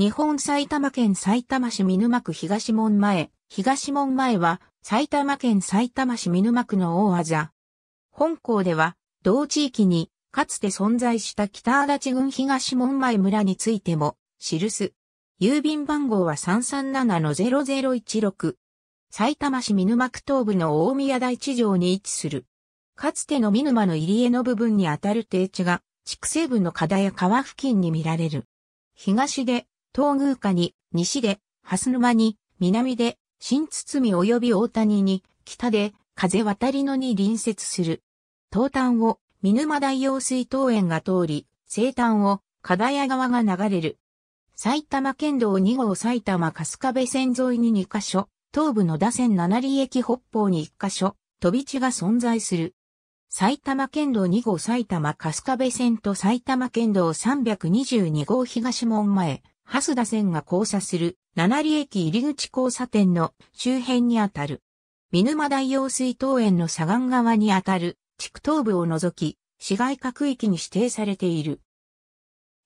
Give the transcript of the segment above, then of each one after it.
日本埼玉県埼玉市見沼区東門前、東門前は埼玉県埼玉市見沼区の大技。本校では、同地域に、かつて存在した北足立郡東門前村についても、記す。郵便番号は337-0016。埼玉市見沼区東部の大宮台地上に位置する。かつての見沼の入り江の部分にあたる低地が、畜生西部の課題や川付近に見られる。東で東宮下に、西で、蓮沼に、南で、新堤及び大谷に、北で、風渡り野に隣接する。東端を、見沼大用水東園が通り、西端を、金谷川が流れる。埼玉県道2号埼玉春日部線沿いに2カ所、東部の打線七里駅北方に1カ所、飛び地が存在する。埼玉県道2号埼玉春日部線と埼玉県道322号東門前、蓮田線が交差する七里駅入口交差点の周辺にあたる。見沼大用水桃園の左岸側にあたる地区東部を除き、市街各域に指定されている。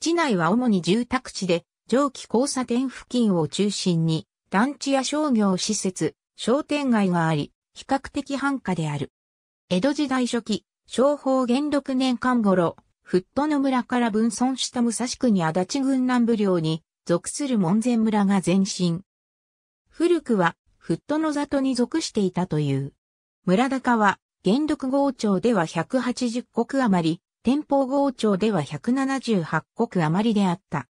市内は主に住宅地で、上記交差点付近を中心に、団地や商業施設、商店街があり、比較的繁華である。江戸時代初期、商法元禄年間頃、フットの村から分村した武蔵区に足立郡南部領に属する門前村が前身。古くは、フットの里に属していたという。村高は、元禄号町では180国余り、天保号町では178国余りであった。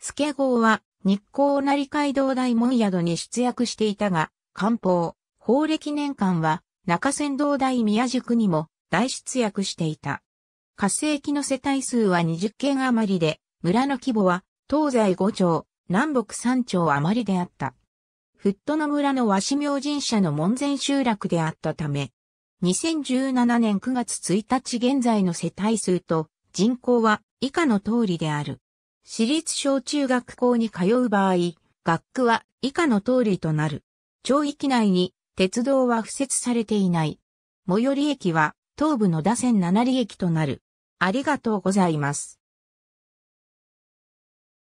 助号は、日光成街道大門宿に出役していたが、官報、法暦年間は、中仙道大宮宿にも大出役していた。活性期の世帯数は20件余りで、村の規模は東西五町、南北三町余りであった。フットの村の和紙明神社の門前集落であったため、2017年9月1日現在の世帯数と人口は以下の通りである。私立小中学校に通う場合、学区は以下の通りとなる。町域内に鉄道は付設されていない。最寄り駅は東部の打線七里駅となる。ありがとうございます。